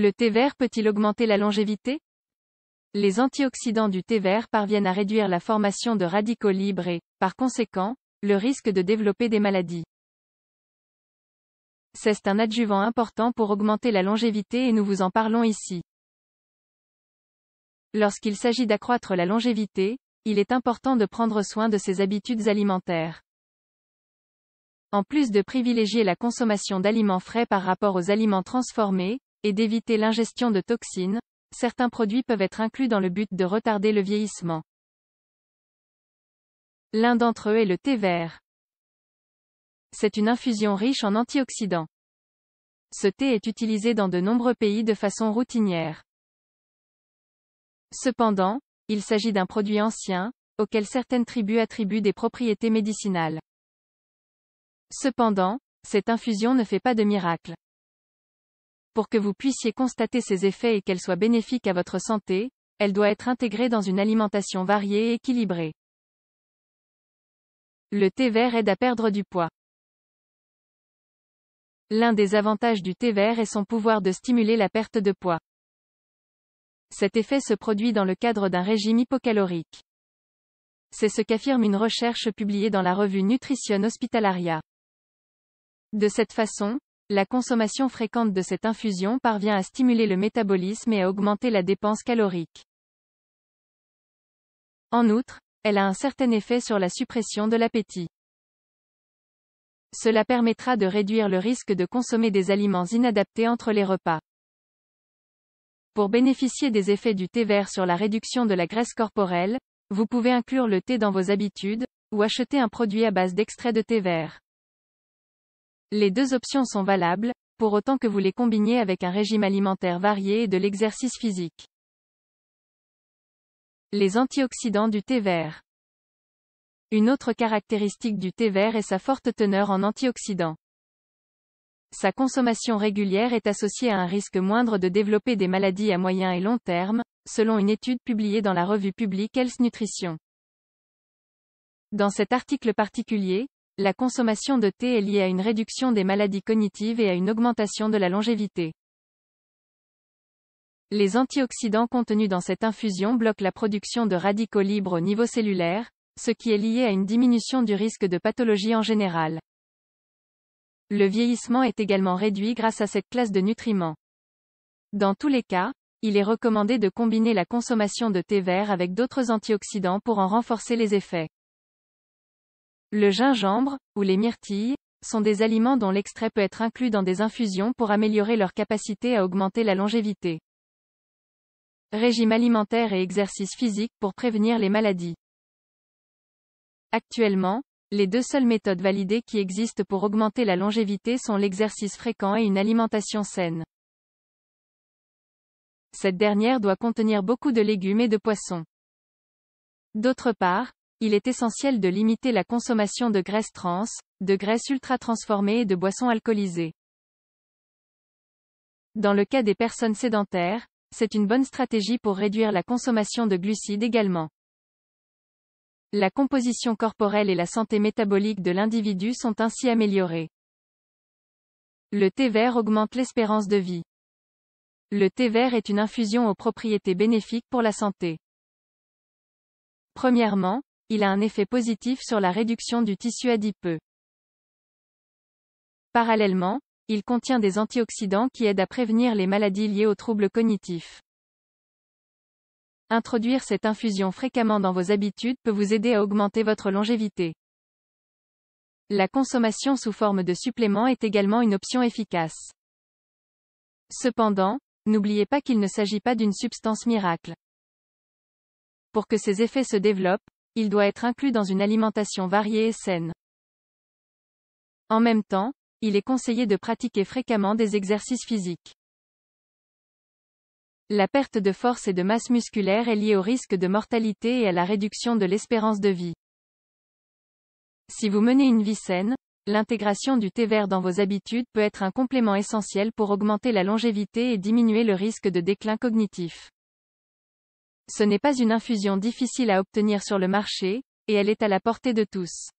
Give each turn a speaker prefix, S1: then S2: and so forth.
S1: Le thé vert peut-il augmenter la longévité Les antioxydants du thé vert parviennent à réduire la formation de radicaux libres et, par conséquent, le risque de développer des maladies. C'est un adjuvant important pour augmenter la longévité et nous vous en parlons ici. Lorsqu'il s'agit d'accroître la longévité, il est important de prendre soin de ses habitudes alimentaires. En plus de privilégier la consommation d'aliments frais par rapport aux aliments transformés, et d'éviter l'ingestion de toxines, certains produits peuvent être inclus dans le but de retarder le vieillissement. L'un d'entre eux est le thé vert. C'est une infusion riche en antioxydants. Ce thé est utilisé dans de nombreux pays de façon routinière. Cependant, il s'agit d'un produit ancien, auquel certaines tribus attribuent des propriétés médicinales. Cependant, cette infusion ne fait pas de miracle. Pour que vous puissiez constater ses effets et qu'elle soit bénéfique à votre santé, elle doit être intégrée dans une alimentation variée et équilibrée. Le thé vert aide à perdre du poids. L'un des avantages du thé vert est son pouvoir de stimuler la perte de poids. Cet effet se produit dans le cadre d'un régime hypocalorique. C'est ce qu'affirme une recherche publiée dans la revue Nutrition Hospitalaria. De cette façon, la consommation fréquente de cette infusion parvient à stimuler le métabolisme et à augmenter la dépense calorique. En outre, elle a un certain effet sur la suppression de l'appétit. Cela permettra de réduire le risque de consommer des aliments inadaptés entre les repas. Pour bénéficier des effets du thé vert sur la réduction de la graisse corporelle, vous pouvez inclure le thé dans vos habitudes, ou acheter un produit à base d'extrait de thé vert. Les deux options sont valables, pour autant que vous les combiniez avec un régime alimentaire varié et de l'exercice physique. Les antioxydants du thé vert. Une autre caractéristique du thé vert est sa forte teneur en antioxydants. Sa consommation régulière est associée à un risque moindre de développer des maladies à moyen et long terme, selon une étude publiée dans la revue publique Health Nutrition. Dans cet article particulier, la consommation de thé est liée à une réduction des maladies cognitives et à une augmentation de la longévité. Les antioxydants contenus dans cette infusion bloquent la production de radicaux libres au niveau cellulaire, ce qui est lié à une diminution du risque de pathologie en général. Le vieillissement est également réduit grâce à cette classe de nutriments. Dans tous les cas, il est recommandé de combiner la consommation de thé vert avec d'autres antioxydants pour en renforcer les effets. Le gingembre, ou les myrtilles, sont des aliments dont l'extrait peut être inclus dans des infusions pour améliorer leur capacité à augmenter la longévité. Régime alimentaire et exercice physique pour prévenir les maladies. Actuellement, les deux seules méthodes validées qui existent pour augmenter la longévité sont l'exercice fréquent et une alimentation saine. Cette dernière doit contenir beaucoup de légumes et de poissons. D'autre part, il est essentiel de limiter la consommation de graisses trans, de graisses ultra-transformées et de boissons alcoolisées. Dans le cas des personnes sédentaires, c'est une bonne stratégie pour réduire la consommation de glucides également. La composition corporelle et la santé métabolique de l'individu sont ainsi améliorées. Le thé vert augmente l'espérance de vie. Le thé vert est une infusion aux propriétés bénéfiques pour la santé. Premièrement, il a un effet positif sur la réduction du tissu adipeux. Parallèlement, il contient des antioxydants qui aident à prévenir les maladies liées aux troubles cognitifs. Introduire cette infusion fréquemment dans vos habitudes peut vous aider à augmenter votre longévité. La consommation sous forme de suppléments est également une option efficace. Cependant, n'oubliez pas qu'il ne s'agit pas d'une substance miracle. Pour que ces effets se développent, il doit être inclus dans une alimentation variée et saine. En même temps, il est conseillé de pratiquer fréquemment des exercices physiques. La perte de force et de masse musculaire est liée au risque de mortalité et à la réduction de l'espérance de vie. Si vous menez une vie saine, l'intégration du thé vert dans vos habitudes peut être un complément essentiel pour augmenter la longévité et diminuer le risque de déclin cognitif. Ce n'est pas une infusion difficile à obtenir sur le marché, et elle est à la portée de tous.